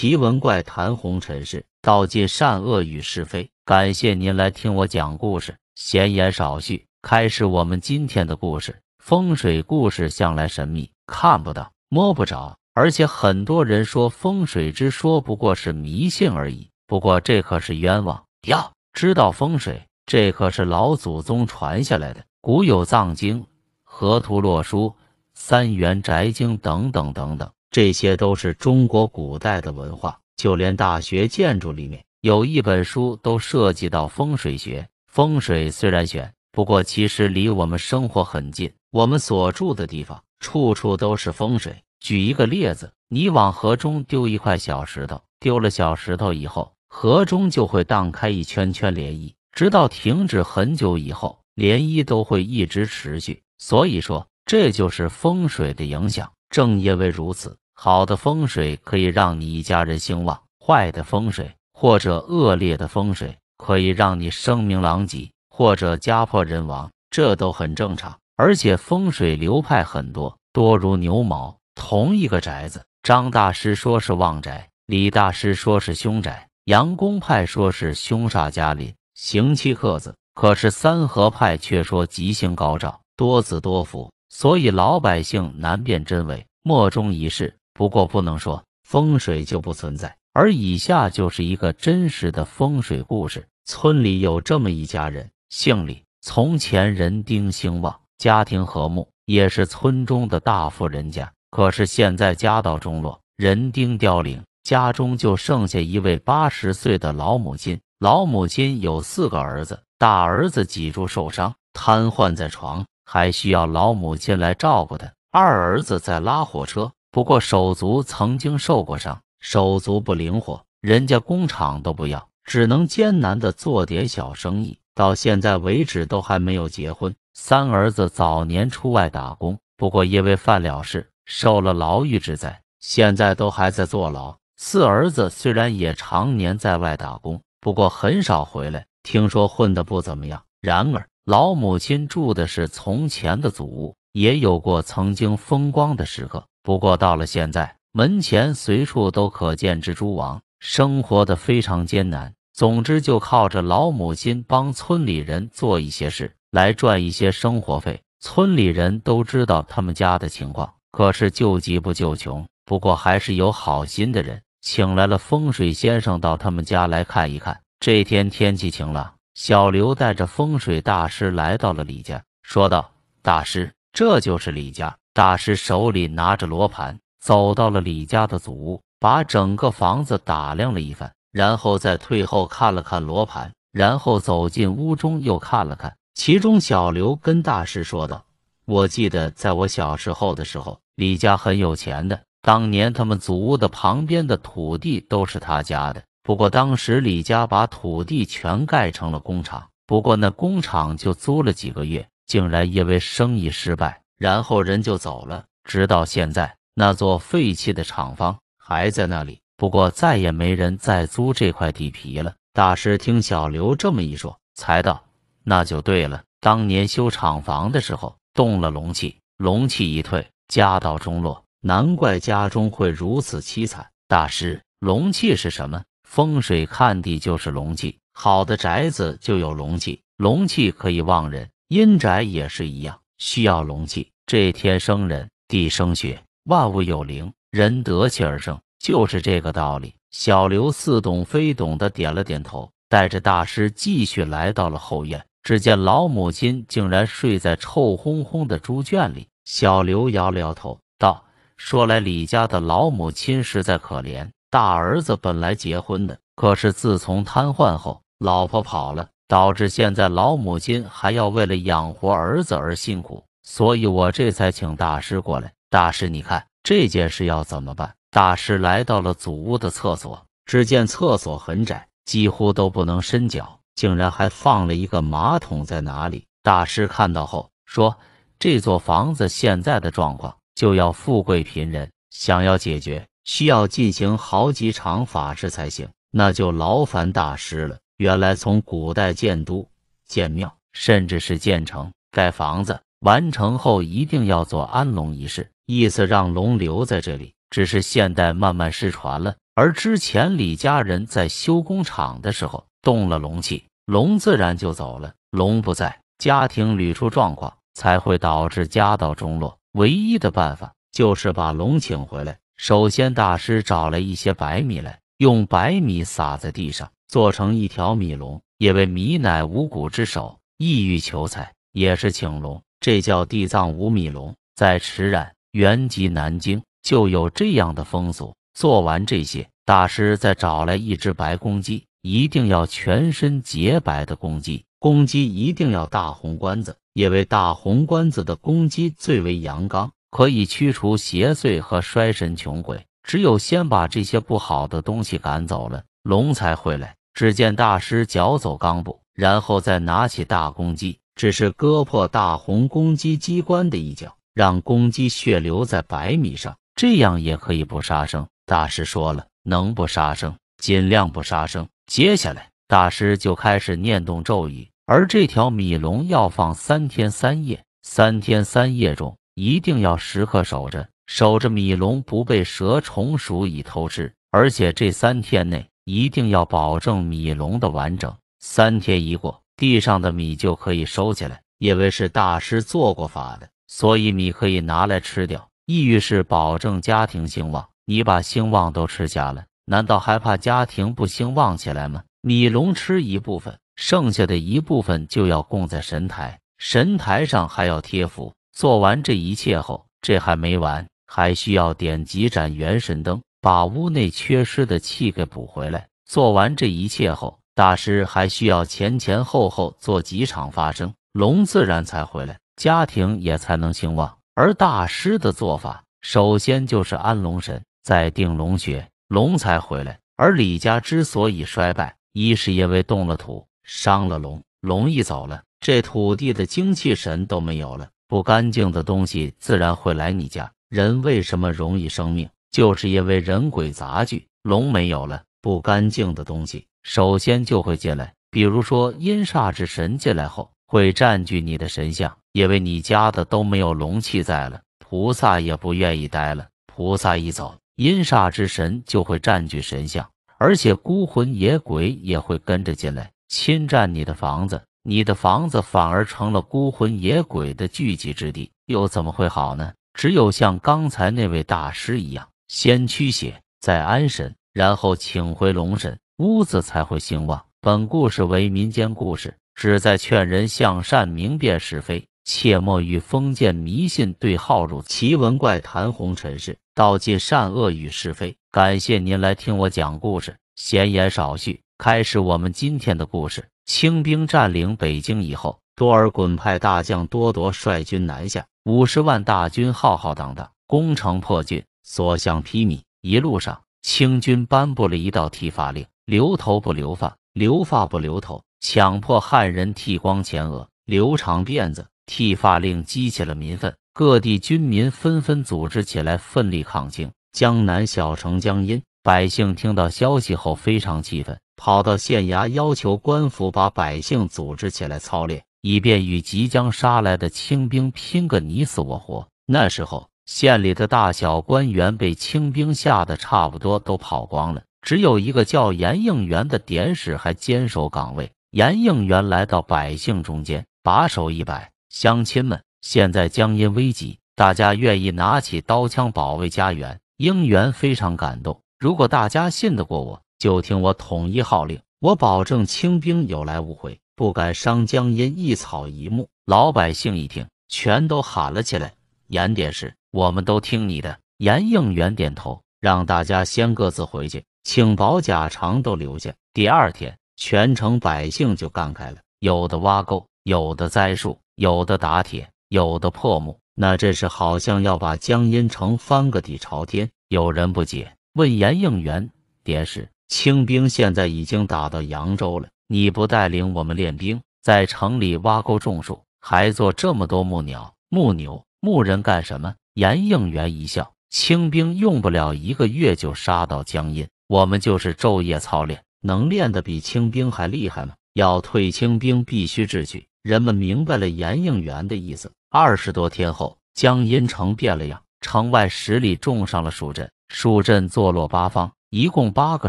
奇闻怪谈，红尘事，道尽善恶与是非。感谢您来听我讲故事。闲言少叙，开始我们今天的故事。风水故事向来神秘，看不到，摸不着，而且很多人说风水之说不过是迷信而已。不过这可是冤枉呀！知道风水，这可是老祖宗传下来的。古有《藏经》《河图洛书》《三元宅经》等等等等。这些都是中国古代的文化，就连大学建筑里面有一本书都涉及到风水学。风水虽然玄，不过其实离我们生活很近。我们所住的地方，处处都是风水。举一个例子，你往河中丢一块小石头，丢了小石头以后，河中就会荡开一圈圈涟漪，直到停止很久以后，涟漪都会一直持续。所以说，这就是风水的影响。正因为如此，好的风水可以让你一家人兴旺，坏的风水或者恶劣的风水可以让你声名狼藉或者家破人亡，这都很正常。而且风水流派很多，多如牛毛。同一个宅子，张大师说是旺宅，李大师说是凶宅，阳公派说是凶煞加临，刑期克子，可是三合派却说吉星高照，多子多福。所以老百姓难辨真伪，莫衷一是。不过不能说风水就不存在，而以下就是一个真实的风水故事。村里有这么一家人，姓李，从前人丁兴旺，家庭和睦，也是村中的大富人家。可是现在家道中落，人丁凋零，家中就剩下一位八十岁的老母亲。老母亲有四个儿子，大儿子脊柱受伤，瘫痪在床。还需要老母亲来照顾他。二儿子在拉火车，不过手足曾经受过伤，手足不灵活，人家工厂都不要，只能艰难地做点小生意。到现在为止都还没有结婚。三儿子早年出外打工，不过因为犯了事，受了牢狱之灾，现在都还在坐牢。四儿子虽然也常年在外打工，不过很少回来，听说混得不怎么样。然而。老母亲住的是从前的祖屋，也有过曾经风光的时刻。不过到了现在，门前随处都可见蜘蛛网，生活的非常艰难。总之，就靠着老母亲帮村里人做一些事来赚一些生活费。村里人都知道他们家的情况，可是救急不救穷。不过还是有好心的人请来了风水先生到他们家来看一看。这天天气晴朗。小刘带着风水大师来到了李家，说道：“大师，这就是李家。”大师手里拿着罗盘，走到了李家的祖屋，把整个房子打量了一番，然后再退后看了看罗盘，然后走进屋中又看了看。其中，小刘跟大师说道：“我记得在我小时候的时候，李家很有钱的，当年他们祖屋的旁边的土地都是他家的。”不过当时李家把土地全盖成了工厂，不过那工厂就租了几个月，竟然因为生意失败，然后人就走了。直到现在，那座废弃的厂房还在那里，不过再也没人再租这块地皮了。大师听小刘这么一说，才道：“那就对了，当年修厂房的时候动了龙气，龙气一退，家道中落，难怪家中会如此凄惨。”大师，龙气是什么？风水看地就是龙气，好的宅子就有龙气，龙气可以旺人，阴宅也是一样，需要龙气。这天生人，地生血，万物有灵，人得气而生，就是这个道理。小刘似懂非懂的点了点头，带着大师继续来到了后院，只见老母亲竟然睡在臭烘烘的猪圈里。小刘摇了摇头，道：“说来李家的老母亲实在可怜。”大儿子本来结婚的，可是自从瘫痪后，老婆跑了，导致现在老母亲还要为了养活儿子而辛苦，所以我这才请大师过来。大师，你看这件事要怎么办？大师来到了祖屋的厕所，只见厕所很窄，几乎都不能伸脚，竟然还放了一个马桶在哪里。大师看到后说：“这座房子现在的状况，就要富贵贫人，想要解决。”需要进行好几场法事才行，那就劳烦大师了。原来从古代建都、建庙，甚至是建城、盖房子，完成后一定要做安龙仪式，意思让龙留在这里。只是现代慢慢失传了。而之前李家人在修工厂的时候动了龙气，龙自然就走了。龙不在，家庭屡出状况，才会导致家道中落。唯一的办法就是把龙请回来。首先，大师找来一些白米来，用白米撒在地上，做成一条米龙，因为米乃五谷之首，意欲求财，也是请龙，这叫地藏五米龙。在池染原籍南京就有这样的风俗。做完这些，大师再找来一只白公鸡，一定要全身洁白的公鸡，公鸡一定要大红冠子，因为大红冠子的公鸡最为阳刚。可以驱除邪祟和衰神穷鬼，只有先把这些不好的东西赶走了，龙才会来。只见大师脚走钢步，然后再拿起大公鸡，只是割破大红公鸡鸡冠的一角，让公鸡血流在白米上，这样也可以不杀生。大师说了，能不杀生尽量不杀生。接下来，大师就开始念动咒语，而这条米龙要放三天三夜，三天三夜中。一定要时刻守着，守着米龙不被蛇虫鼠蚁偷吃，而且这三天内一定要保证米龙的完整。三天一过，地上的米就可以收起来，因为是大师做过法的，所以米可以拿来吃掉。意欲是保证家庭兴旺，你把兴旺都吃下了，难道还怕家庭不兴旺起来吗？米龙吃一部分，剩下的一部分就要供在神台，神台上还要贴符。做完这一切后，这还没完，还需要点几盏元神灯，把屋内缺失的气给补回来。做完这一切后，大师还需要前前后后做几场发声，龙自然才回来，家庭也才能兴旺。而大师的做法，首先就是安龙神，再定龙穴，龙才回来。而李家之所以衰败，一是因为动了土，伤了龙，龙一走了，这土地的精气神都没有了。不干净的东西自然会来你家。人为什么容易生病？就是因为人鬼杂居，龙没有了，不干净的东西首先就会进来。比如说阴煞之神进来后，会占据你的神像，因为你家的都没有龙气在了，菩萨也不愿意待了。菩萨一走，阴煞之神就会占据神像，而且孤魂野鬼也会跟着进来，侵占你的房子。你的房子反而成了孤魂野鬼的聚集之地，又怎么会好呢？只有像刚才那位大师一样，先驱邪，再安神，然后请回龙神，屋子才会兴旺。本故事为民间故事，旨在劝人向善，明辨是非，切莫与封建迷信对号入。奇闻怪谈，红尘世道尽善恶与是非。感谢您来听我讲故事，闲言少叙。开始我们今天的故事。清兵占领北京以后，多尔衮派大将多铎率军南下，五十万大军浩浩荡荡，攻城破郡，所向披靡。一路上，清军颁布了一道剃发令：留头不留发，留发不留头，强迫汉人剃光前额，留长辫子。剃发令激起了民愤，各地军民纷纷组织起来，奋力抗清。江南小城江阴百姓听到消息后，非常气愤。跑到县衙，要求官府把百姓组织起来操练，以便与即将杀来的清兵拼个你死我活。那时候，县里的大小官员被清兵吓得差不多都跑光了，只有一个叫严应元的典史还坚守岗位。严应元来到百姓中间，把手一摆：“乡亲们，现在江阴危急，大家愿意拿起刀枪保卫家园？”应元非常感动，如果大家信得过我。就听我统一号令，我保证清兵有来无回，不敢伤江阴一草一木。老百姓一听，全都喊了起来：“严典史，我们都听你的。”严应元点头，让大家先各自回去，请保甲长都留下。第二天，全城百姓就干开了，有的挖沟，有的栽树，有的打铁，有的破木，那这是好像要把江阴城翻个底朝天。有人不解，问严应元：“点史。”清兵现在已经打到扬州了，你不带领我们练兵，在城里挖沟种树，还做这么多木鸟、木牛、木人干什么？严应元一笑，清兵用不了一个月就杀到江阴，我们就是昼夜操练，能练得比清兵还厉害吗？要退清兵，必须智取。人们明白了严应元的意思。二十多天后，江阴城变了样，城外十里种上了树阵，树阵坐落八方。一共八个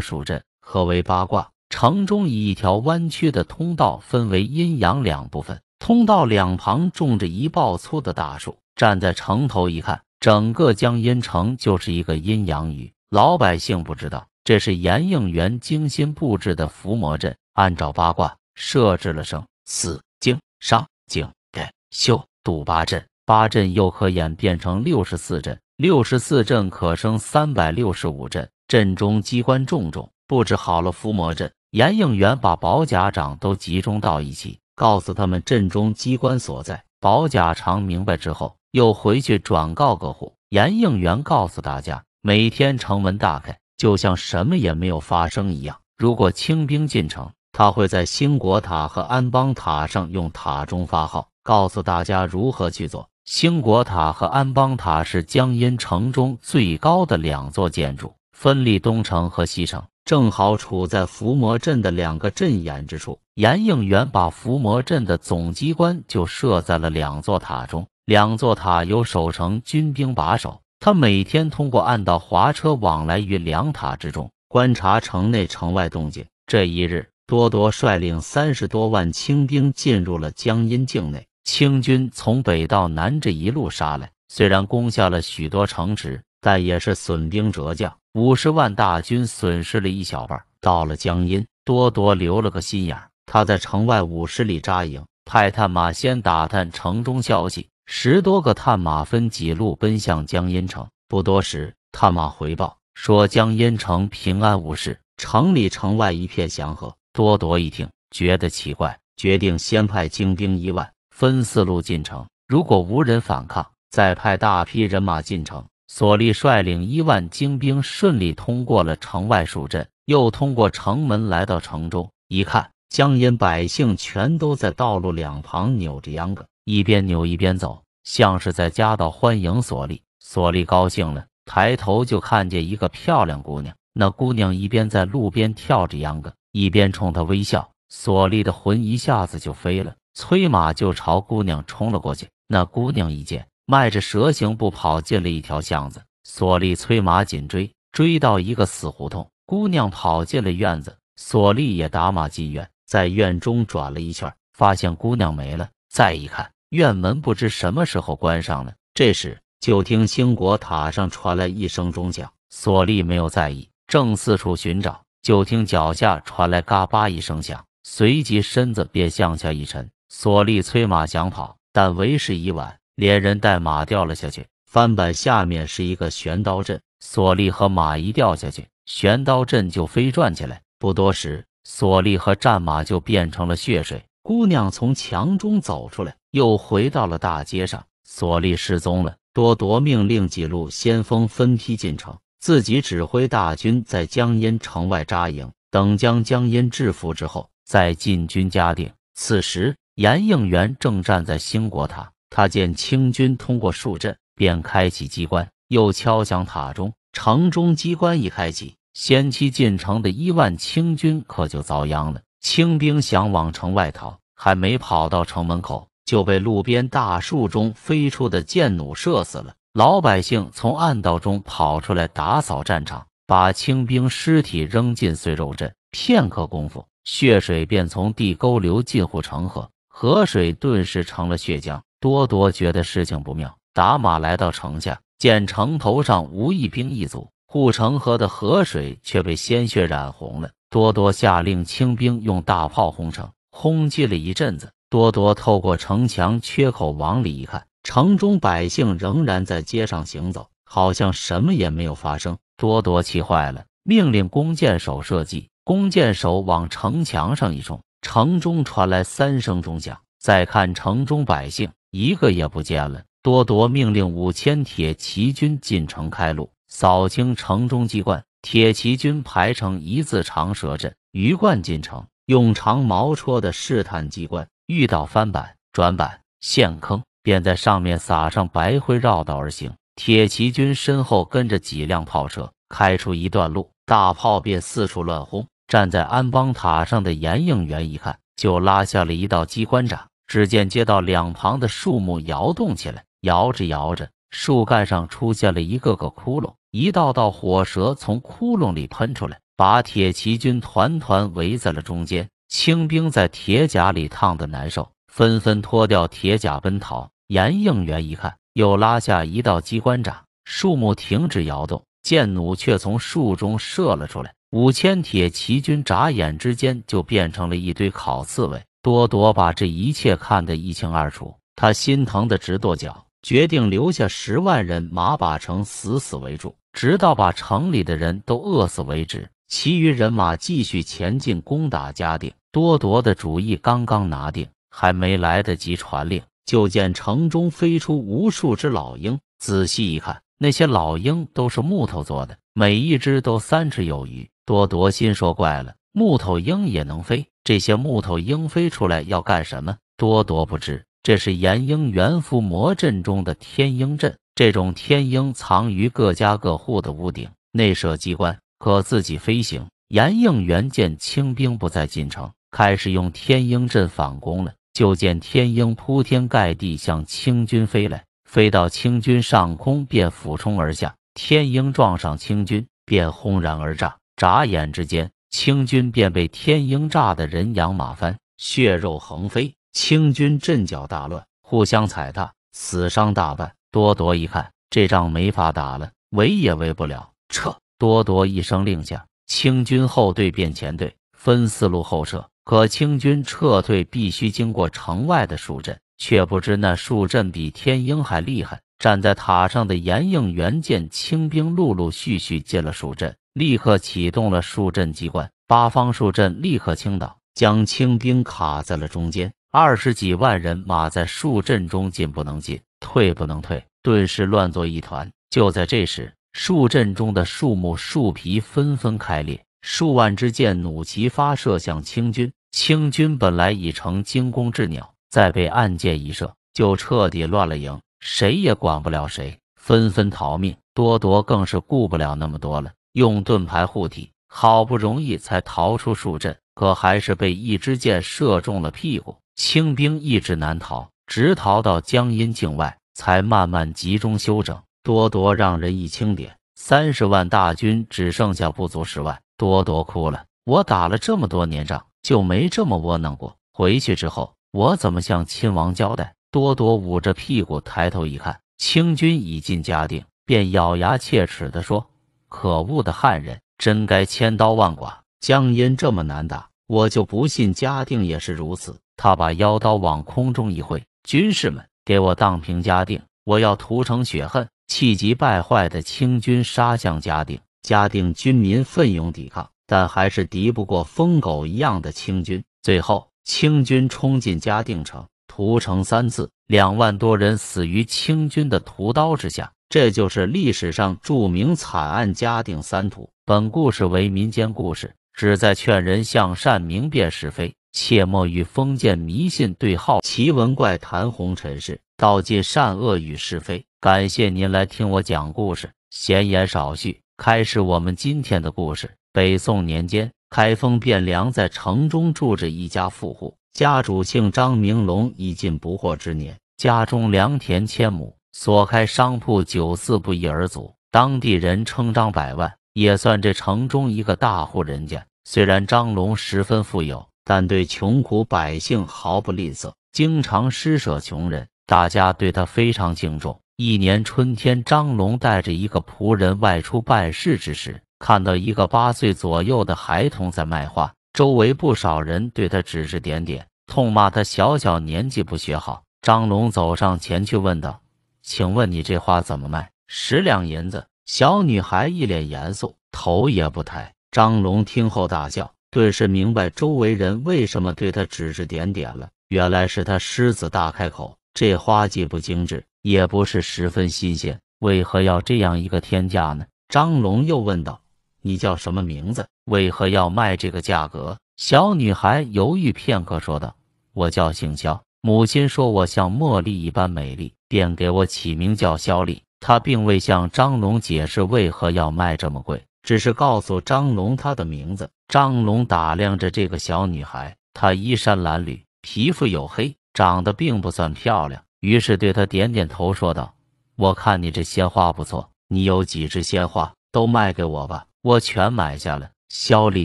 数阵，合为八卦。城中以一条弯曲的通道分为阴阳两部分，通道两旁种着一抱粗的大树。站在城头一看，整个江阴城就是一个阴阳鱼。老百姓不知道，这是严应元精心布置的伏魔阵，按照八卦设置了生、死、经、伤、经、变、修、堵八阵。八阵又可演变成六十四阵，六十四阵可生三百六十五阵。阵中机关重重，布置好了伏魔阵。严应元把宝甲长都集中到一起，告诉他们阵中机关所在。宝甲长明白之后，又回去转告各户。严应元告诉大家，每天城门大开，就像什么也没有发生一样。如果清兵进城，他会在兴国塔和安邦塔上用塔钟发号，告诉大家如何去做。兴国塔和安邦塔是江阴城中最高的两座建筑。分立东城和西城，正好处在伏魔阵的两个阵眼之处。严应元把伏魔阵的总机关就设在了两座塔中，两座塔由守城军兵把守。他每天通过暗道滑车往来于两塔之中，观察城内城外动静。这一日，多铎率领三十多万清兵进入了江阴境内，清军从北到南这一路杀来，虽然攻下了许多城池。但也是损兵折将，五十万大军损失了一小半。到了江阴，多铎留了个心眼，他在城外五十里扎营，派探马先打探城中消息。十多个探马分几路奔向江阴城。不多时，探马回报说，江阴城平安无事，城里城外一片祥和。多铎一听，觉得奇怪，决定先派精兵一万，分四路进城。如果无人反抗，再派大批人马进城。索利率领一万精兵顺利通过了城外数镇，又通过城门来到城中。一看，江阴百姓全都在道路两旁扭着秧歌，一边扭一边走，像是在夹道欢迎索利。索利高兴了，抬头就看见一个漂亮姑娘，那姑娘一边在路边跳着秧歌，一边冲他微笑。索利的魂一下子就飞了，催马就朝姑娘冲了过去。那姑娘一见，迈着蛇形步跑进了一条巷子，索利催马紧追，追到一个死胡同，姑娘跑进了院子，索利也打马进院，在院中转了一圈，发现姑娘没了，再一看，院门不知什么时候关上了。这时，就听兴国塔上传来一声钟响，索利没有在意，正四处寻找，就听脚下传来嘎巴一声响，随即身子便向下一沉，索利催马想跑，但为时已晚。连人带马掉了下去，翻板下面是一个悬刀阵，索利和马一掉下去，悬刀阵就飞转起来。不多时，索利和战马就变成了血水。姑娘从墙中走出来，又回到了大街上。索利失踪了。多铎命令几路先锋分批进城，自己指挥大军在江阴城外扎营，等将江阴制服之后，再进军嘉定。此时，严应元正站在兴国塔。他见清军通过树阵，便开启机关，又敲响塔钟。城中机关一开启，先期进城的一万清军可就遭殃了。清兵想往城外逃，还没跑到城门口，就被路边大树中飞出的箭弩射死了。老百姓从暗道中跑出来打扫战场，把清兵尸体扔进碎肉阵，片刻功夫，血水便从地沟流进护城河，河水顿时成了血浆。多多觉得事情不妙，打马来到城下，见城头上无一兵一卒，护城河的河水却被鲜血染红了。多多下令清兵用大炮轰城，轰击了一阵子。多多透过城墙缺口往里一看，城中百姓仍然在街上行走，好像什么也没有发生。多多气坏了，命令弓箭手射击。弓箭手往城墙上一冲，城中传来三声钟响。再看城中百姓。一个也不见了。多铎命令五千铁骑军进城开路，扫清城中机关。铁骑军排成一字长蛇阵，鱼贯进城，用长矛戳的试探机关。遇到翻板、转板、陷坑，便在上面撒上白灰，绕道而行。铁骑军身后跟着几辆炮车，开出一段路，大炮便四处乱轰。站在安邦塔上的严应元一看，就拉下了一道机关闸。只见街道两旁的树木摇动起来，摇着摇着，树干上出现了一个个窟窿，一道道火舌从窟窿里喷出来，把铁骑军团团围在了中间。清兵在铁甲里烫得难受，纷纷脱掉铁甲奔逃。严应元一看，又拉下一道机关闸，树木停止摇动，箭弩却从树中射了出来。五千铁骑军眨眼之间就变成了一堆烤刺猬。多铎把这一切看得一清二楚，他心疼得直跺脚，决定留下十万人马把城死死围住，直到把城里的人都饿死为止。其余人马继续前进，攻打嘉定。多铎的主意刚刚拿定，还没来得及传令，就见城中飞出无数只老鹰。仔细一看，那些老鹰都是木头做的，每一只都三尺有余。多铎心说：怪了，木头鹰也能飞。这些木头鹰飞出来要干什么？多多不知。这是炎鹰元符魔阵中的天鹰阵。这种天鹰藏于各家各户的屋顶，内设机关，可自己飞行。炎应元见清兵不再进城，开始用天鹰阵反攻了。就见天鹰铺天盖地向清军飞来，飞到清军上空便俯冲而下。天鹰撞上清军，便轰然而炸。眨眼之间。清军便被天鹰炸得人仰马翻，血肉横飞，清军阵脚大乱，互相踩踏，死伤大半。多铎一看，这仗没法打了，围也围不了，撤。多铎一声令下，清军后队变前队，分四路后撤。可清军撤退必须经过城外的树阵，却不知那树阵比天鹰还厉害。站在塔上的严应元见清兵陆陆续续进了树阵。立刻启动了树阵机关，八方树阵立刻倾倒，将清兵卡在了中间。二十几万人马在树阵中进不能进，退不能退，顿时乱作一团。就在这时，树阵中的树木、树皮纷纷开裂，数万支箭弩齐发射向清军。清军本来已成惊弓之鸟，再被暗箭一射，就彻底乱了营，谁也管不了谁，纷纷逃命。多铎更是顾不了那么多了。用盾牌护体，好不容易才逃出树阵，可还是被一支箭射中了屁股。清兵一直难逃，直逃到江阴境外，才慢慢集中休整。多多让人一清点，三十万大军只剩下不足十万。多多哭了，我打了这么多年仗，就没这么窝囊过。回去之后，我怎么向亲王交代？多多捂着屁股抬头一看，清军已进嘉定，便咬牙切齿地说。可恶的汉人，真该千刀万剐！江阴这么难打，我就不信嘉定也是如此。他把腰刀往空中一挥，军士们给我荡平嘉定，我要屠城雪恨！气急败坏的清军杀向嘉定，嘉定军民奋勇抵抗，但还是敌不过疯狗一样的清军。最后，清军冲进嘉定城，屠城三次，两万多人死于清军的屠刀之下。这就是历史上著名惨案《嘉定三屠》。本故事为民间故事，旨在劝人向善、明辨是非，切莫与封建迷信对号。奇闻怪谈，红尘事，道尽善恶与是非。感谢您来听我讲故事。闲言少叙，开始我们今天的故事。北宋年间，开封汴梁在城中住着一家富户，家主姓张，明龙，已近不惑之年，家中良田千亩。所开商铺九四不一而足，当地人称张百万也算这城中一个大户人家。虽然张龙十分富有，但对穷苦百姓毫不吝啬，经常施舍穷人，大家对他非常敬重。一年春天，张龙带着一个仆人外出办事之时，看到一个八岁左右的孩童在卖画，周围不少人对他指指点点，痛骂他小小年纪不学好。张龙走上前去问道。请问你这花怎么卖？十两银子。小女孩一脸严肃，头也不抬。张龙听后大笑，顿时明白周围人为什么对他指指点点了。原来是他狮子大开口。这花既不精致，也不是十分新鲜，为何要这样一个天价呢？张龙又问道：“你叫什么名字？为何要卖这个价格？”小女孩犹豫片刻，说道：“我叫姓肖，母亲说我像茉莉一般美丽。”便给我起名叫肖丽，他并未向张龙解释为何要卖这么贵，只是告诉张龙他的名字。张龙打量着这个小女孩，她衣衫褴褛，皮肤黝黑，长得并不算漂亮，于是对她点点头，说道：“我看你这鲜花不错，你有几枝鲜花都卖给我吧，我全买下了。”肖丽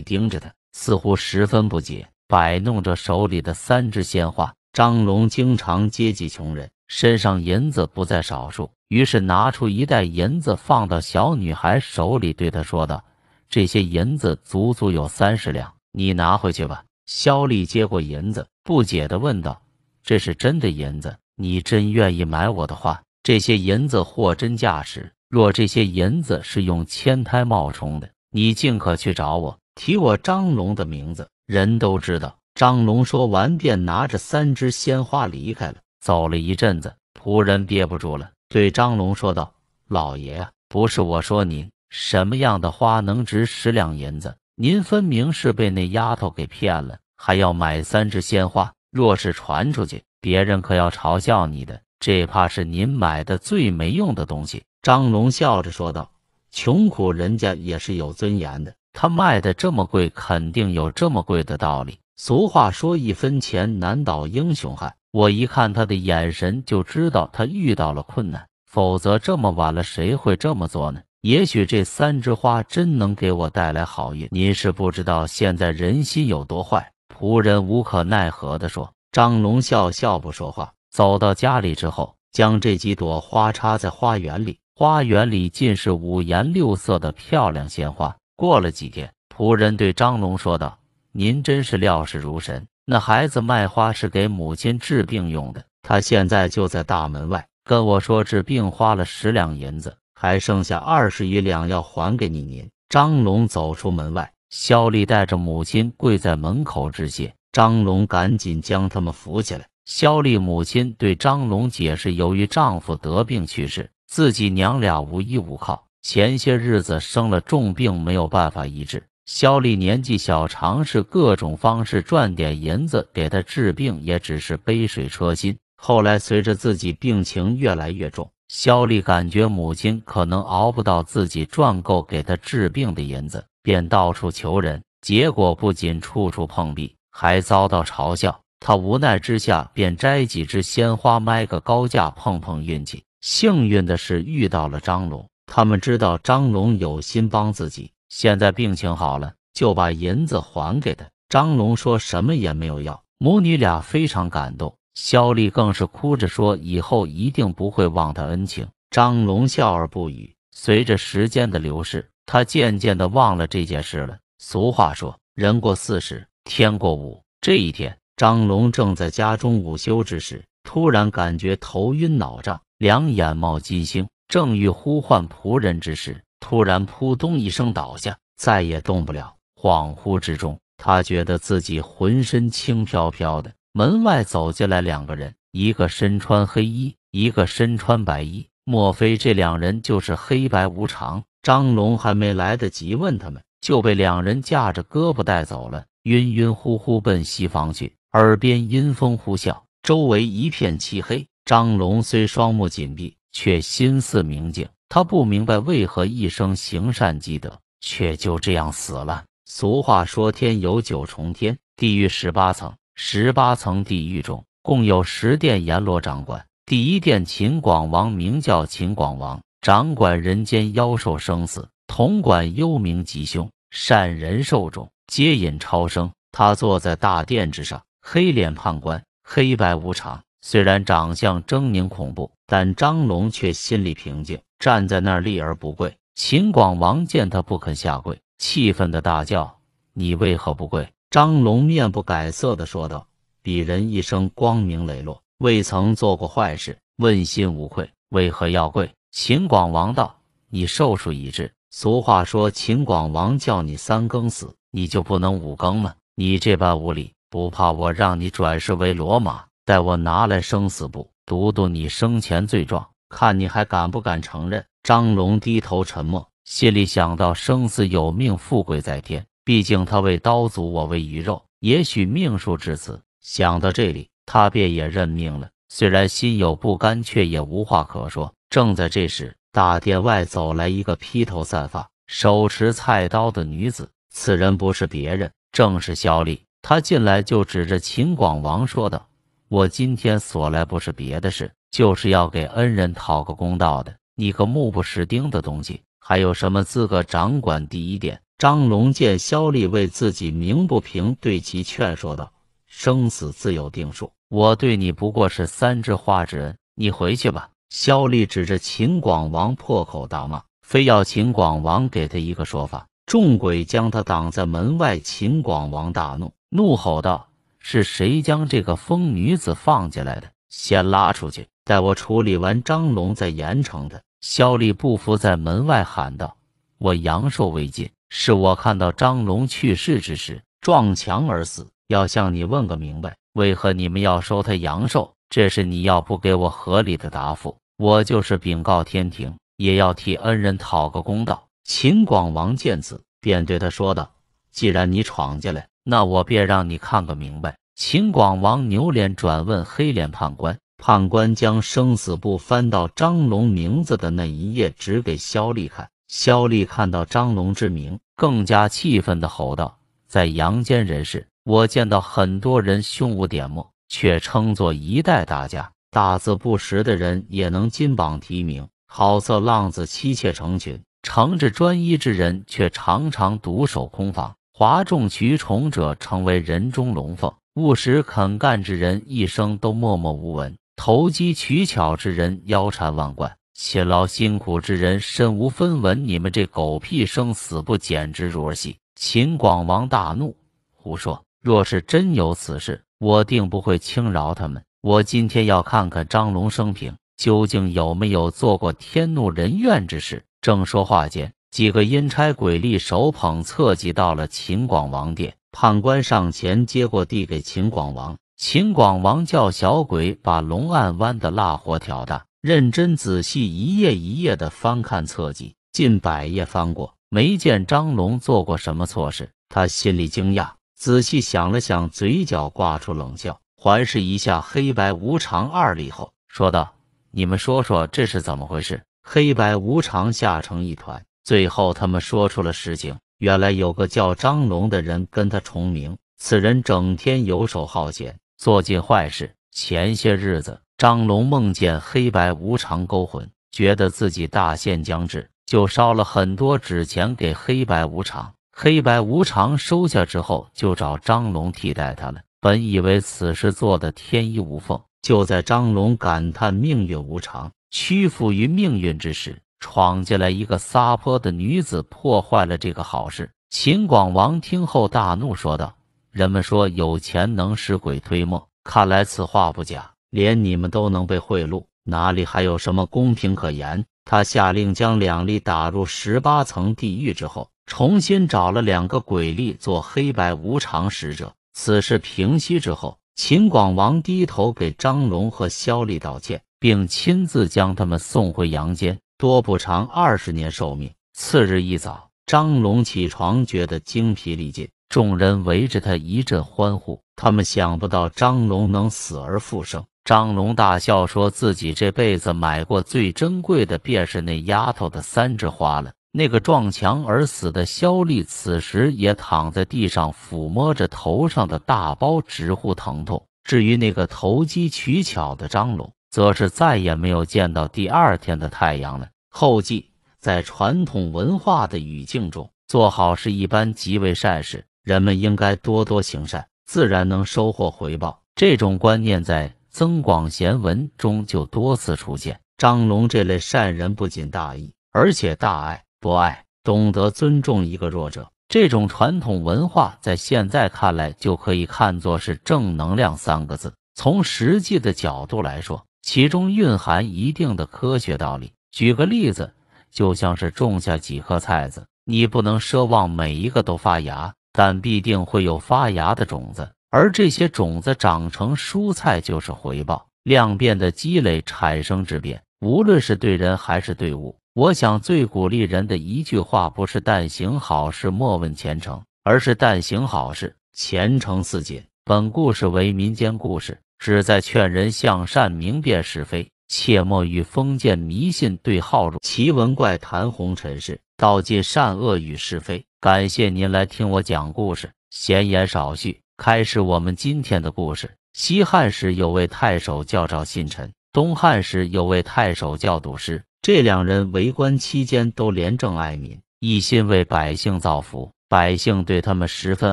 盯着他，似乎十分不解，摆弄着手里的三枝鲜花。张龙经常接济穷人。身上银子不在少数，于是拿出一袋银子放到小女孩手里，对她说道：“这些银子足足有三十两，你拿回去吧。”肖丽接过银子，不解地问道：“这是真的银子？你真愿意买我的话，这些银子货真价实。若这些银子是用千胎冒充的，你尽可去找我，提我张龙的名字，人都知道。”张龙说完，便拿着三只鲜花离开了。走了一阵子，仆人憋不住了，对张龙说道：“老爷啊，不是我说您，什么样的花能值十两银子？您分明是被那丫头给骗了，还要买三枝鲜花。若是传出去，别人可要嘲笑你的。这怕是您买的最没用的东西。”张龙笑着说道：“穷苦人家也是有尊严的。他卖的这么贵，肯定有这么贵的道理。俗话说，一分钱难倒英雄汉。”我一看他的眼神，就知道他遇到了困难，否则这么晚了，谁会这么做呢？也许这三枝花真能给我带来好运。您是不知道现在人心有多坏。”仆人无可奈何地说。张龙笑笑不说话，走到家里之后，将这几朵花插在花园里。花园里尽是五颜六色的漂亮鲜花。过了几天，仆人对张龙说道：“您真是料事如神。”那孩子卖花是给母亲治病用的，他现在就在大门外跟我说，治病花了十两银子，还剩下二十余两要还给你。您张龙走出门外，肖丽带着母亲跪在门口致谢。张龙赶紧将他们扶起来。肖丽母亲对张龙解释，由于丈夫得病去世，自己娘俩无依无靠，前些日子生了重病，没有办法医治。肖丽年纪小，尝试各种方式赚点银子给她治病，也只是杯水车薪。后来随着自己病情越来越重，肖丽感觉母亲可能熬不到自己赚够给她治病的银子，便到处求人。结果不仅处处碰壁，还遭到嘲笑。他无奈之下，便摘几枝鲜花卖个高价碰碰运气。幸运的是遇到了张龙，他们知道张龙有心帮自己。现在病情好了，就把银子还给他。张龙说什么也没有要，母女俩非常感动。肖丽更是哭着说：“以后一定不会忘他恩情。”张龙笑而不语。随着时间的流逝，他渐渐的忘了这件事了。俗话说：“人过四十，天过五。”这一天，张龙正在家中午休之时，突然感觉头晕脑胀，两眼冒金星，正欲呼唤仆人之时。突然扑通一声倒下，再也动不了。恍惚之中，他觉得自己浑身轻飘飘的。门外走进来两个人，一个身穿黑衣，一个身穿白衣。莫非这两人就是黑白无常？张龙还没来得及问他们，就被两人架着胳膊带走了，晕晕乎乎奔西方去。耳边阴风呼啸，周围一片漆黑。张龙虽双目紧闭，却心似明镜。他不明白为何一生行善积德，却就这样死了。俗话说，天有九重天，地狱十八层。十八层地狱中，共有十殿阎罗掌管。第一殿秦广王，名叫秦广王，掌管人间妖兽生死，统管幽冥吉凶，善人寿种，皆引超生。他坐在大殿之上，黑脸判官，黑白无常。虽然长相狰狞恐怖，但张龙却心里平静，站在那儿立而不跪。秦广王见他不肯下跪，气愤的大叫：“你为何不跪？”张龙面不改色的说道：“鄙人一生光明磊落，未曾做过坏事，问心无愧，为何要跪？”秦广王道：“你寿数已至，俗话说，秦广王叫你三更死，你就不能五更吗？你这般无礼，不怕我让你转世为骡马？”待我拿来生死簿，读读你生前罪状，看你还敢不敢承认。张龙低头沉默，心里想到：生死有命，富贵在天。毕竟他为刀俎，我为鱼肉，也许命数至此。想到这里，他便也认命了。虽然心有不甘，却也无话可说。正在这时，大殿外走来一个披头散发、手持菜刀的女子。此人不是别人，正是萧丽。她进来就指着秦广王说道。我今天所来不是别的事，就是要给恩人讨个公道的。你个目不识丁的东西，还有什么资格掌管第一殿？张龙见萧丽为自己鸣不平，对其劝说道：“生死自有定数，我对你不过是三只花之人，你回去吧。”萧丽指着秦广王破口大骂，非要秦广王给他一个说法。众鬼将他挡在门外，秦广王大怒，怒吼道。是谁将这个疯女子放进来的？先拉出去，待我处理完张龙，再严惩他。肖丽不服，在门外喊道：“我阳寿未尽，是我看到张龙去世之时撞墙而死，要向你问个明白，为何你们要收他阳寿？这是你要不给我合理的答复，我就是禀告天庭，也要替恩人讨个公道。”秦广王见此，便对他说道：“既然你闯进来，那我便让你看个明白。”秦广王扭脸转问黑脸判官，判官将生死簿翻到张龙名字的那一页，指给萧丽看。萧丽看到张龙之名，更加气愤地吼道：“在阳间人世，我见到很多人胸无点墨，却称作一代大家；大字不识的人也能金榜题名；好色浪子妻妾成群；诚挚专一之人却常常独守空房；哗众取宠者成为人中龙凤。”务实肯干之人一生都默默无闻，投机取巧之人腰缠万贯，勤劳辛苦之人身无分文。你们这狗屁生死簿简直如儿戏！秦广王大怒：“胡说！若是真有此事，我定不会轻饶他们。我今天要看看张龙生平究竟有没有做过天怒人怨之事。”正说话间，几个阴差鬼吏手捧册籍到了秦广王殿。判官上前接过，递给秦广王。秦广王叫小鬼把龙案湾的蜡火挑大，认真仔细一页一页的翻看册籍，近百页翻过，没见张龙做过什么错事。他心里惊讶，仔细想了想，嘴角挂出冷笑，环视一下黑白无常二里后，说道：“你们说说这是怎么回事？”黑白无常吓成一团，最后他们说出了实情。原来有个叫张龙的人跟他重名，此人整天游手好闲，做尽坏事。前些日子，张龙梦见黑白无常勾魂，觉得自己大限将至，就烧了很多纸钱给黑白无常。黑白无常收下之后，就找张龙替代他了。本以为此事做得天衣无缝，就在张龙感叹命运无常、屈服于命运之时。闯进来一个撒泼的女子，破坏了这个好事。秦广王听后大怒，说道：“人们说有钱能使鬼推磨，看来此话不假。连你们都能被贿赂，哪里还有什么公平可言？”他下令将两粒打入十八层地狱之后，重新找了两个鬼力做黑白无常使者。此事平息之后，秦广王低头给张龙和萧丽道歉，并亲自将他们送回阳间。多不偿二十年寿命。次日一早，张龙起床，觉得精疲力尽。众人围着他一阵欢呼，他们想不到张龙能死而复生。张龙大笑，说自己这辈子买过最珍贵的便是那丫头的三枝花了。那个撞墙而死的肖丽，此时也躺在地上，抚摸着头上的大包，直呼疼痛。至于那个投机取巧的张龙。则是再也没有见到第二天的太阳了。后记在传统文化的语境中，做好事一般即为善事，人们应该多多行善，自然能收获回报。这种观念在《增广贤文》中就多次出现。张龙这类善人不仅大义，而且大爱、博爱，懂得尊重一个弱者。这种传统文化在现在看来，就可以看作是正能量三个字。从实际的角度来说，其中蕴含一定的科学道理。举个例子，就像是种下几颗菜籽，你不能奢望每一个都发芽，但必定会有发芽的种子，而这些种子长成蔬菜就是回报。量变的积累产生质变，无论是对人还是对物，我想最鼓励人的一句话不是“但行好事，莫问前程”，而是“但行好事，前程似锦”。本故事为民间故事。旨在劝人向善，明辨是非，切莫与封建迷信对号入。奇闻怪谈，红尘事，道尽善恶与是非。感谢您来听我讲故事，闲言少叙，开始我们今天的故事。西汉时有位太守叫赵信臣，东汉时有位太守叫杜诗。这两人为官期间都廉政爱民，一心为百姓造福，百姓对他们十分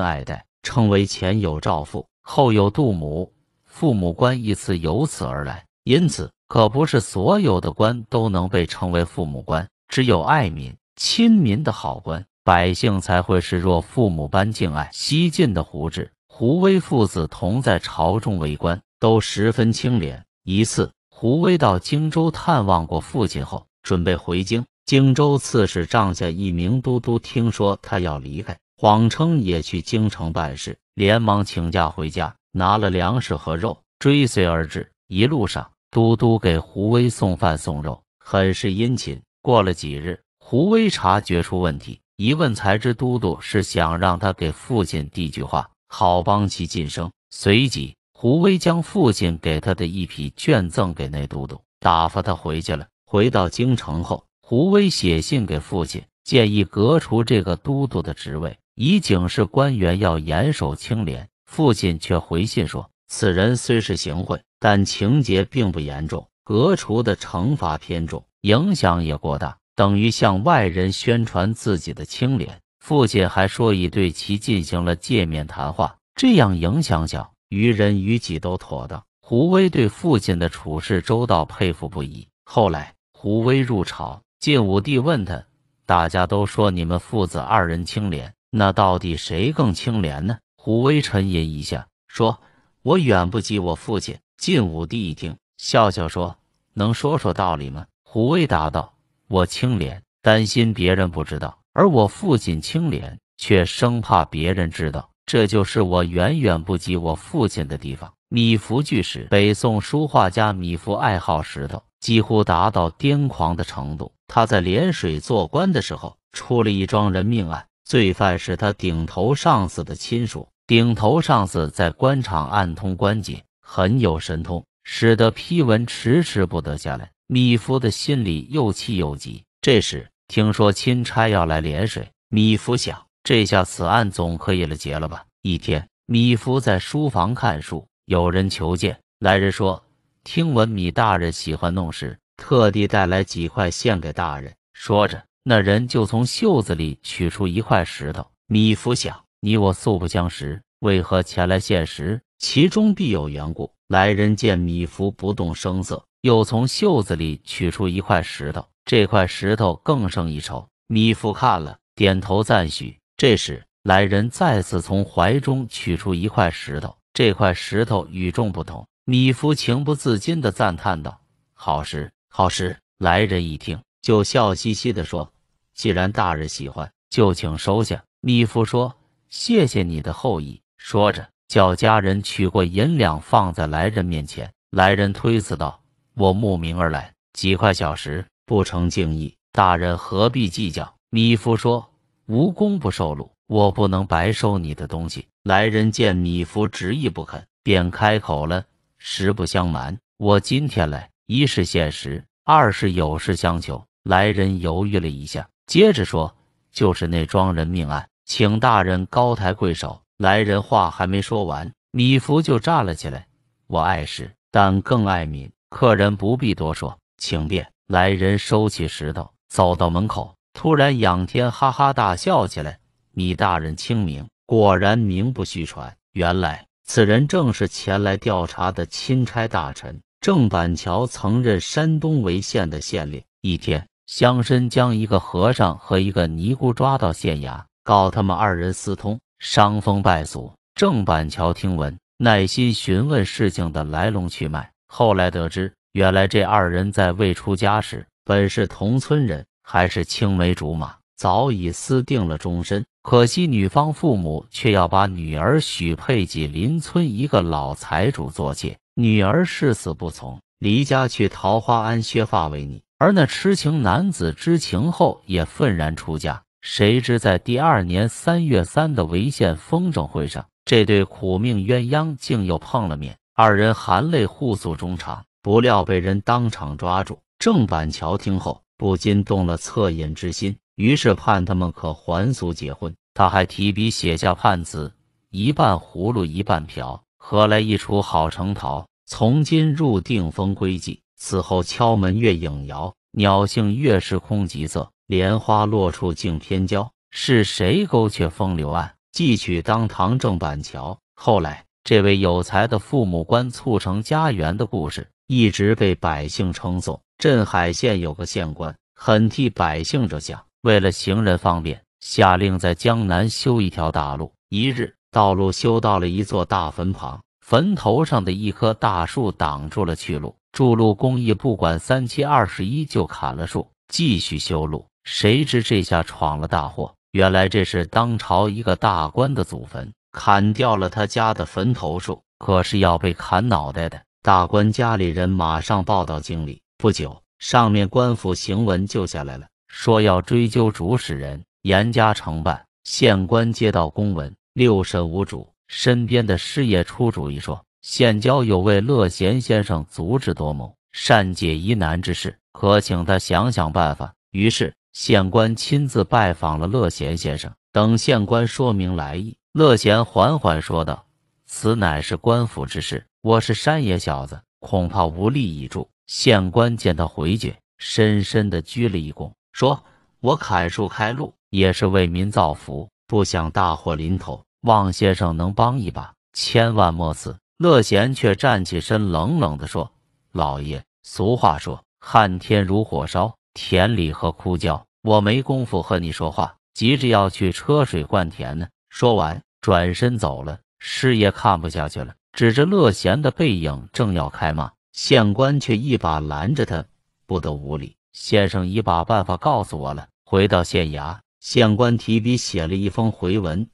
爱戴，称为前有赵父，后有杜母。父母官一词由此而来，因此，可不是所有的官都能被称为父母官，只有爱民亲民的好官，百姓才会视若父母般敬爱。西晋的胡志、胡威父子同在朝中为官，都十分清廉。一次，胡威到荆州探望过父亲后，准备回京。荆州刺史帐下一名都督听说他要离开，谎称也去京城办事，连忙请假回家。拿了粮食和肉，追随而至。一路上，都督给胡威送饭送肉，很是殷勤。过了几日，胡威察觉出问题，一问才知，都督是想让他给父亲递句话，好帮其晋升。随即，胡威将父亲给他的一匹捐赠给那都督，打发他回去了。回到京城后，胡威写信给父亲，建议革除这个都督的职位，以警示官员要严守清廉。父亲却回信说：“此人虽是行贿，但情节并不严重，革除的惩罚偏重，影响也过大，等于向外人宣传自己的清廉。”父亲还说已对其进行了见面谈话，这样影响小，于人于己都妥当。胡威对父亲的处事周到佩服不已。后来胡威入朝，晋武帝问他：“大家都说你们父子二人清廉，那到底谁更清廉呢？”虎威沉吟一下，说：“我远不及我父亲。”晋武帝一听，笑笑说：“能说说道理吗？”虎威答道：“我清廉，担心别人不知道；而我父亲清廉，却生怕别人知道。这就是我远远不及我父亲的地方。”米芾巨石，北宋书画家米芾爱好石头，几乎达到癫狂的程度。他在涟水做官的时候，出了一桩人命案，罪犯是他顶头上司的亲属。顶头上司在官场暗通关节，很有神通，使得批文迟迟不得下来。米芾的心里又气又急。这时听说钦差要来涟水，米芾想，这下此案总可以了结了吧。一天，米芾在书房看书，有人求见，来人说：“听闻米大人喜欢弄石，特地带来几块献给大人。”说着，那人就从袖子里取出一块石头。米芾想。你我素不相识，为何前来献石？其中必有缘故。来人见米芾不动声色，又从袖子里取出一块石头，这块石头更胜一筹。米芾看了，点头赞许。这时，来人再次从怀中取出一块石头，这块石头与众不同。米芾情不自禁地赞叹道：“好石，好石！”来人一听，就笑嘻嘻地说：“既然大人喜欢，就请收下。”米芾说。谢谢你的厚意，说着叫家人取过银两放在来人面前。来人推辞道：“我慕名而来，几块小石不成敬意，大人何必计较？”米夫说：“无功不受禄，我不能白收你的东西。”来人见米夫执意不肯，便开口了：“实不相瞒，我今天来一是现实，二是有事相求。”来人犹豫了一下，接着说：“就是那桩人命案。”请大人高抬贵手。来人话还没说完，米芾就站了起来。我爱石，但更爱民。客人不必多说，请便。来人收起石头，走到门口，突然仰天哈哈大笑起来。米大人清明，果然名不虚传。原来此人正是前来调查的钦差大臣郑板桥，曾任山东潍县的县令。一天，乡绅将一个和尚和一个尼姑抓到县衙。告他们二人私通，伤风败俗。郑板桥听闻，耐心询问事情的来龙去脉。后来得知，原来这二人在未出家时本是同村人，还是青梅竹马，早已私定了终身。可惜女方父母却要把女儿许配给邻村一个老财主做妾，女儿誓死不从，离家去桃花庵削发为尼。而那痴情男子知情后，也愤然出家。谁知在第二年三月三的潍县风筝会上，这对苦命鸳鸯竟又碰了面。二人含泪互诉衷肠，不料被人当场抓住。郑板桥听后不禁动了恻隐之心，于是盼他们可还俗结婚。他还提笔写下判词：“一半葫芦一半瓢，何来一出好成桃？从今入定风归寂，此后敲门月影摇。鸟性月是空极色。”莲花落处竟偏娇，是谁勾却风流案？寄取当堂郑板桥。后来，这位有才的父母官促成家园的故事，一直被百姓称颂。镇海县有个县官，很替百姓着想，为了行人方便，下令在江南修一条大路。一日，道路修到了一座大坟旁，坟头上的一棵大树挡住了去路，筑路工艺不管三七二十一，就砍了树，继续修路。谁知这下闯了大祸。原来这是当朝一个大官的祖坟，砍掉了他家的坟头树，可是要被砍脑袋的。大官家里人马上报到经理，不久上面官府行文就下来了，说要追究主使人，严加惩办。县官接到公文，六神无主，身边的师爷出主意说，县郊有位乐贤先生，足智多谋，善解疑难之事，可请他想想办法。于是。县官亲自拜访了乐贤先生，等县官说明来意，乐贤缓缓说道：“此乃是官府之事，我是山野小子，恐怕无力以助。”县官见他回绝，深深的鞠了一躬，说：“我砍树开路也是为民造福，不想大祸临头，望先生能帮一把，千万莫死。乐贤却站起身，冷冷的说：“老爷，俗话说，旱天如火烧，田里和枯焦。”我没工夫和你说话，急着要去车水灌田呢。说完，转身走了。师爷看不下去了，指着乐贤的背影，正要开骂，县官却一把拦着他，不得无礼。先生已把办法告诉我了。回到县衙，县官提笔写了一封回文，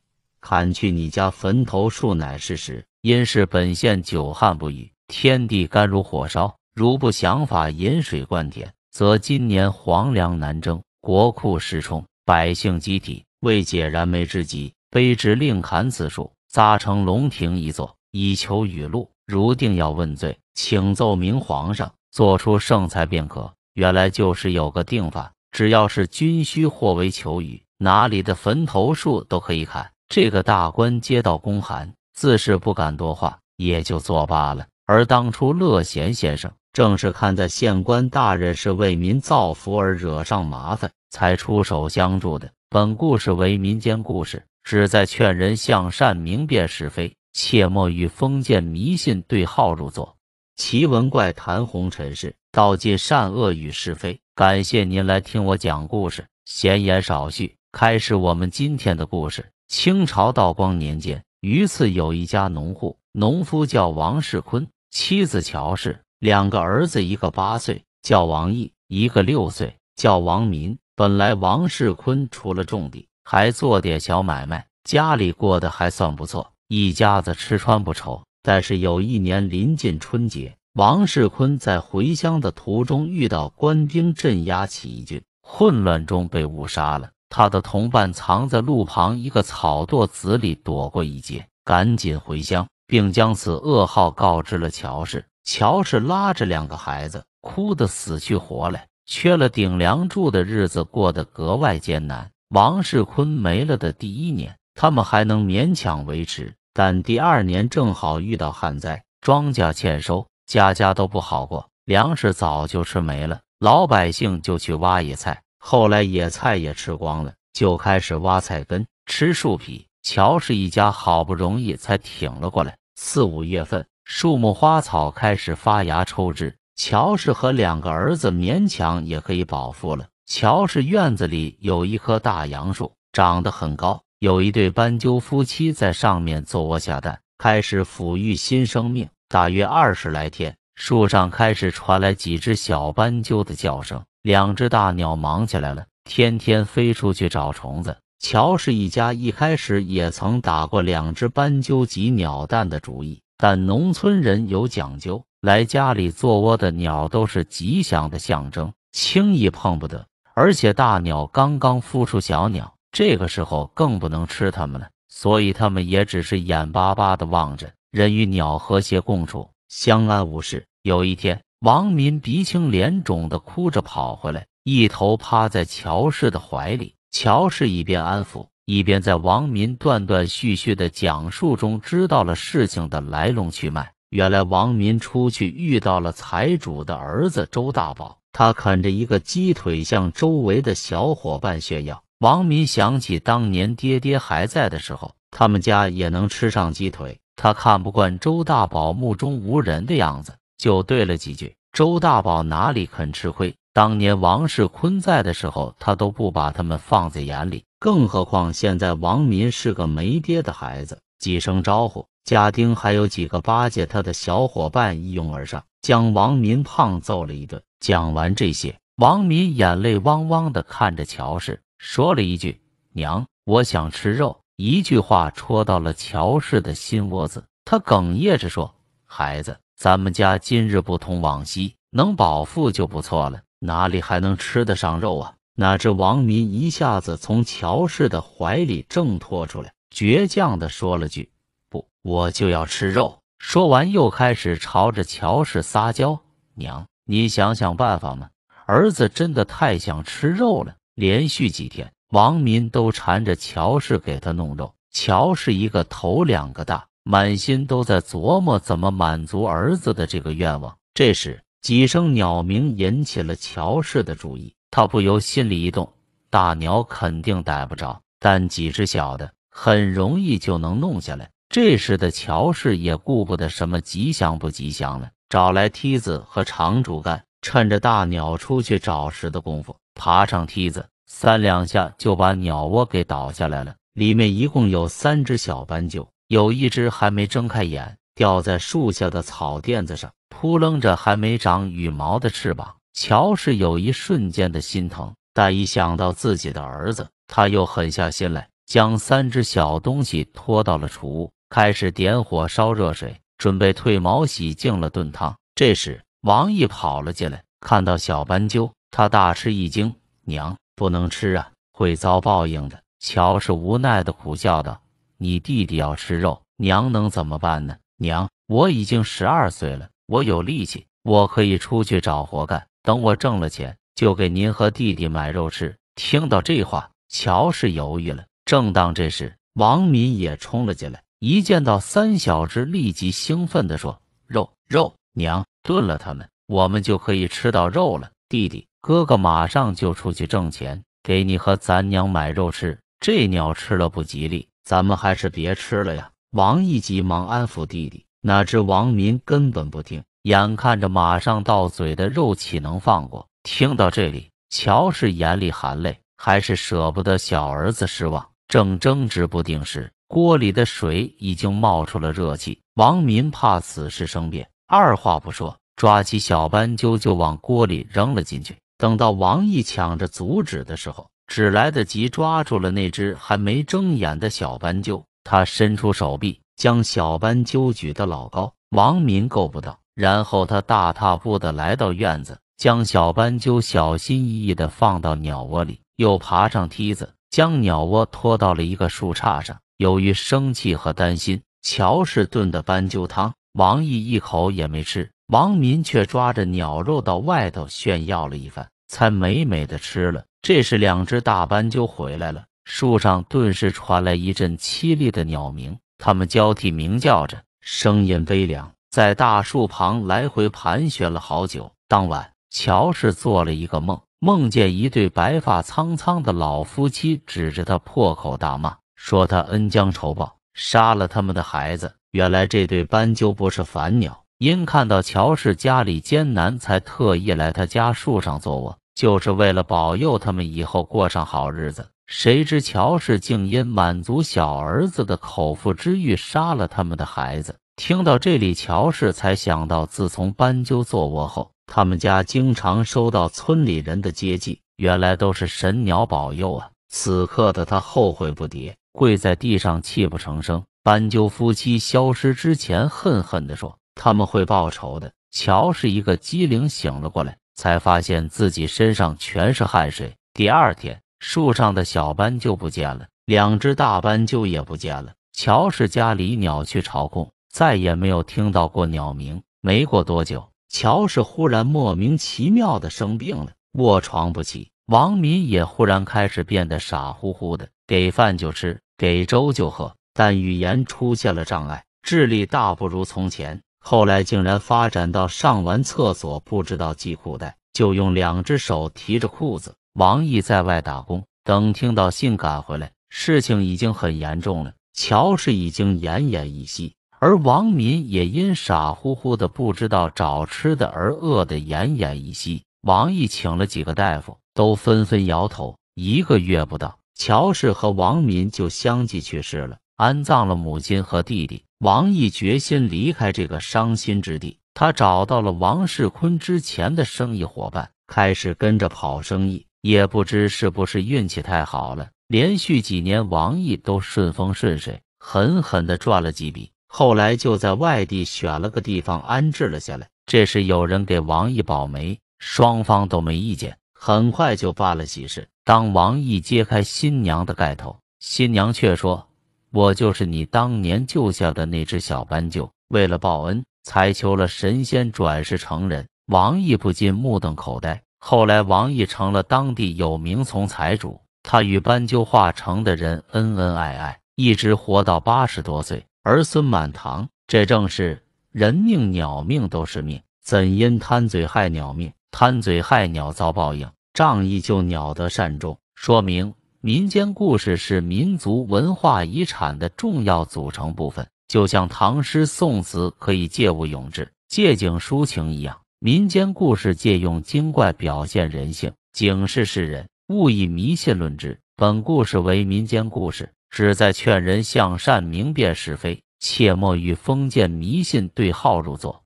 砍去你家坟头树乃是实，因是本县久旱不雨，天地干如火烧，如不想法引水灌田，则今年黄粮难征。国库失充，百姓积体，为解燃眉之急，卑职另砍此树，扎成龙亭一座，以求雨露。如定要问罪，请奏明皇上，做出圣裁便可。原来就是有个定法，只要是军需或为求雨，哪里的坟头树都可以砍。这个大官接到公函，自是不敢多话，也就作罢了。而当初乐贤先生。正是看在县官大人是为民造福而惹上麻烦，才出手相助的。本故事为民间故事，旨在劝人向善、明辨是非，切莫与封建迷信对号入座。奇闻怪谈，红尘事，道尽善恶与是非。感谢您来听我讲故事。闲言少叙，开始我们今天的故事。清朝道光年间，榆次有一家农户，农夫叫王世坤，妻子乔氏。两个儿子，一个八岁叫王毅，一个六岁叫王民。本来王世坤除了种地，还做点小买卖，家里过得还算不错，一家子吃穿不愁。但是有一年临近春节，王世坤在回乡的途中遇到官兵镇压起义军，混乱中被误杀了。他的同伴藏在路旁一个草垛子里躲过一劫，赶紧回乡，并将此噩耗告知了乔氏。乔氏拉着两个孩子，哭得死去活来。缺了顶梁柱的日子过得格外艰难。王世坤没了的第一年，他们还能勉强维持；但第二年正好遇到旱灾，庄稼欠收，家家都不好过，粮食早就吃没了，老百姓就去挖野菜。后来野菜也吃光了，就开始挖菜根，吃树皮。乔氏一家好不容易才挺了过来。四五月份。树木花草开始发芽抽枝，乔氏和两个儿子勉强也可以饱腹了。乔氏院子里有一棵大杨树，长得很高，有一对斑鸠夫妻在上面做窝下蛋，开始抚育新生命。大约二十来天，树上开始传来几只小斑鸠的叫声，两只大鸟忙起来了，天天飞出去找虫子。乔氏一家一开始也曾打过两只斑鸠及鸟蛋的主意。但农村人有讲究，来家里做窝的鸟都是吉祥的象征，轻易碰不得。而且大鸟刚刚孵出小鸟，这个时候更不能吃它们了，所以他们也只是眼巴巴地望着人与鸟和谐共处，相安无事。有一天，王民鼻青脸肿地哭着跑回来，一头趴在乔氏的怀里，乔氏一边安抚。一边在王民断断续续的讲述中知道了事情的来龙去脉。原来王民出去遇到了财主的儿子周大宝，他啃着一个鸡腿向周围的小伙伴炫耀。王民想起当年爹爹还在的时候，他们家也能吃上鸡腿。他看不惯周大宝目中无人的样子，就对了几句。周大宝哪里肯吃亏？当年王世坤在的时候，他都不把他们放在眼里。更何况现在王民是个没爹的孩子，几声招呼，家丁还有几个巴结他的小伙伴一拥而上，将王民胖揍了一顿。讲完这些，王民眼泪汪汪的看着乔氏，说了一句：“娘，我想吃肉。”一句话戳到了乔氏的心窝子，他哽咽着说：“孩子，咱们家今日不同往昔，能饱腹就不错了，哪里还能吃得上肉啊？”哪知王民一下子从乔氏的怀里挣脱出来，倔强的说了句：“不，我就要吃肉。”说完，又开始朝着乔氏撒娇：“娘，你想想办法嘛！儿子真的太想吃肉了。”连续几天，王民都缠着乔氏给他弄肉。乔氏一个头两个大，满心都在琢磨怎么满足儿子的这个愿望。这时，几声鸟鸣引起了乔氏的注意。他不由心里一动，大鸟肯定逮不着，但几只小的很容易就能弄下来。这时的乔氏也顾不得什么吉祥不吉祥了，找来梯子和长竹竿，趁着大鸟出去找食的功夫，爬上梯子，三两下就把鸟窝给倒下来了。里面一共有三只小斑鸠，有一只还没睁开眼，吊在树下的草垫子上，扑棱着还没长羽毛的翅膀。乔氏有一瞬间的心疼，但一想到自己的儿子，他又狠下心来，将三只小东西拖到了储物，开始点火烧热水，准备褪毛洗净了炖汤。这时，王毅跑了进来，看到小斑鸠，他大吃一惊：“娘，不能吃啊，会遭报应的。”乔氏无奈的苦笑道：“你弟弟要吃肉，娘能怎么办呢？娘，我已经十二岁了，我有力气，我可以出去找活干。”等我挣了钱，就给您和弟弟买肉吃。听到这话，乔氏犹豫了。正当这时，王敏也冲了进来，一见到三小只，立即兴奋地说：“肉肉，娘炖了他们，我们就可以吃到肉了。弟弟，哥哥马上就出去挣钱，给你和咱娘买肉吃。这鸟吃了不吉利，咱们还是别吃了呀。”王毅急忙安抚弟弟，哪知王敏根本不听。眼看着马上到嘴的肉，岂能放过？听到这里，乔氏眼里含泪，还是舍不得小儿子失望。正争执不定时，锅里的水已经冒出了热气。王民怕此事生变，二话不说，抓起小斑鸠就往锅里扔了进去。等到王毅抢着阻止的时候，只来得及抓住了那只还没睁眼的小斑鸠。他伸出手臂，将小斑鸠举得老高，王民够不到。然后他大踏步的来到院子，将小斑鸠小心翼翼的放到鸟窝里，又爬上梯子，将鸟窝拖到了一个树杈上。由于生气和担心，乔氏炖的斑鸠汤，王毅一口也没吃，王民却抓着鸟肉到外头炫耀了一番，才美美的吃了。这时，两只大斑鸠回来了，树上顿时传来一阵凄厉的鸟鸣，它们交替鸣叫着，声音悲凉。在大树旁来回盘旋了好久。当晚，乔氏做了一个梦，梦见一对白发苍苍的老夫妻指着他破口大骂，说他恩将仇报，杀了他们的孩子。原来，这对斑鸠不是凡鸟，因看到乔氏家里艰难，才特意来他家树上做窝，就是为了保佑他们以后过上好日子。谁知乔氏竟因满足小儿子的口腹之欲，杀了他们的孩子。听到这里，乔氏才想到，自从斑鸠做窝后，他们家经常收到村里人的接济，原来都是神鸟保佑啊！此刻的他后悔不迭，跪在地上泣不成声。斑鸠夫妻消失之前，恨恨地说：“他们会报仇的。”乔氏一个机灵醒了过来，才发现自己身上全是汗水。第二天，树上的小斑鸠不见了，两只大斑鸠也不见了。乔氏家里鸟去巢空。再也没有听到过鸟鸣。没过多久，乔氏忽然莫名其妙的生病了，卧床不起。王敏也忽然开始变得傻乎乎的，给饭就吃，给粥就喝，但语言出现了障碍，智力大不如从前。后来竟然发展到上完厕所不知道系裤带，就用两只手提着裤子。王毅在外打工，等听到信赶回来，事情已经很严重了，乔氏已经奄奄一息。而王敏也因傻乎乎的不知道找吃的而饿得奄奄一息。王毅请了几个大夫，都纷纷摇头。一个月不到，乔氏和王敏就相继去世了。安葬了母亲和弟弟，王毅决心离开这个伤心之地。他找到了王世坤之前的生意伙伴，开始跟着跑生意。也不知是不是运气太好了，连续几年，王毅都顺风顺水，狠狠地赚了几笔。后来就在外地选了个地方安置了下来。这时有人给王毅保媒，双方都没意见，很快就办了喜事。当王毅揭开新娘的盖头，新娘却说：“我就是你当年救下的那只小斑鸠，为了报恩才求了神仙转世成人。”王毅不禁目瞪口呆。后来王毅成了当地有名从财主，他与斑鸠化成的人恩恩爱爱，一直活到八十多岁。儿孙满堂，这正是人命鸟命都是命，怎因贪嘴害鸟命？贪嘴害鸟遭报应，仗义救鸟得善终。说明民间故事是民族文化遗产的重要组成部分，就像唐诗宋词可以借物咏志、借景抒情一样，民间故事借用精怪表现人性，警示世人，勿以迷信论之。本故事为民间故事。旨在劝人向善，明辨是非，切莫与封建迷信对号入座。